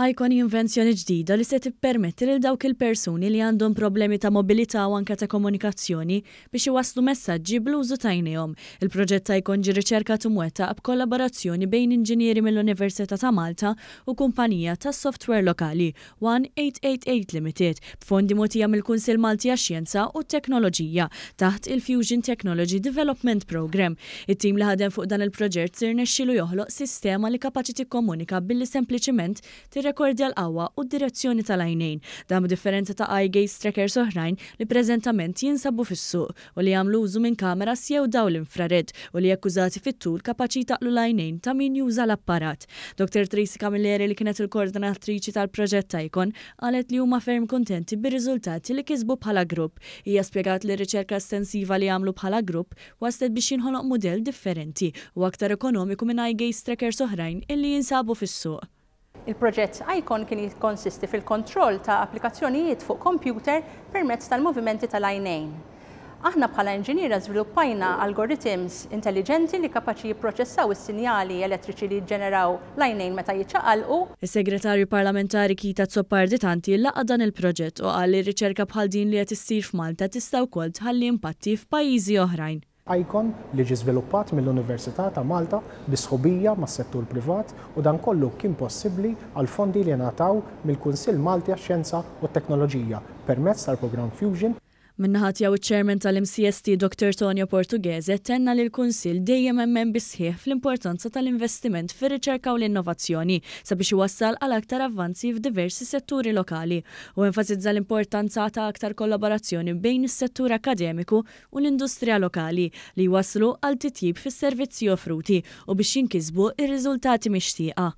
Icon invenzjoni ġdida li se tippermetti lil dawk il-persuni li għandhom problemi ta' mobilità u anka ta' komunikazzjoni biex iwaslu messaġġi bl-użu tajnejhom. Il-proġett ta' Icon ġi riċerka tumwetta b'kollaborazzjoni bejn inġinieri mill-Università ta' Malta u kumpanija ta' software lokali 1888 Limited b'fondi motija mill-Kunsil Malti għax-Xjenza u Teknoloġija taħt il-Fusion Technology Development Program. It-tim li ħadem fuq dan il-proġett sir nexxilu joħloq sistema li kapaċi tikkomunika billi sempliċiment tirre Rekordja l u d-direzzjoni tal-għajnejn, dam differenza ta' eye gaze trackers oħrajn li preżentament jinsabu fis-suq u li jagħmlu użu minn kameras jew daw l-infrared u li akkużati fit-tul kapaċi taqlu l-għajnejn ta' min juża l-apparat. Dr. Tracy Camilleri li kienet il-koordinatriċi tal-proġett Icon qalet li huma ferm kontenti bir-riżultati li kisbu bħala grupp. Hija spjegat li riċerka estensiva li jagħmlu bħala grupp waslet biex jinħoloq mudell differenti u aktar ekonomiku minn eye gaze trackers oħrajn illi jinsabu fis-suq. Il-proġett ICON kien jikonsisti fil-kontroll ta' applikazzjonijiet fuq kompjuter permezz tal-movimenti tal ajnejn Aħna bħala inġiniera żviluppajna algoritms intelligenti li kapaċi jipproċessaw is-sinjali elettriċi li jġeneraw lajnejn meta jiċċaqalqu. Is-Segretarju Parlamentari Kita Zoppardi tanti laqa dan il-proġett u qal li riċerka bħal din li qed issir f'Malta tista' wkoll tħalli impatti f'pajjiżi oħrajn. Icon li ġi żviluppat mill-Università ta' Malta bisħubija mas settur privat u dan kollu kien possibbli għal fondi li nataw mill-Kunsill Malti għax-Xjenza u t-Teknoloġija permezz tal-programm Fusion Minnaħat jaw iċ-ċermen tal-MCST Dr. Tonio Portugese tenna li l-Kunsil dejjem emmen bisħieħ fl-importanza tal-investiment fir riċerka u l-innovazzjoni sabiex iwassal għal aktar avvanzi f'diversi setturi lokali u enfasizza l-importanza ta' aktar kollaborazzjoni bejn is-settur akademiku u l-industrija lokali li waslu għal titjib fis-servizzi offruti u biex jinkisbu ir-riżultati mixtieqa.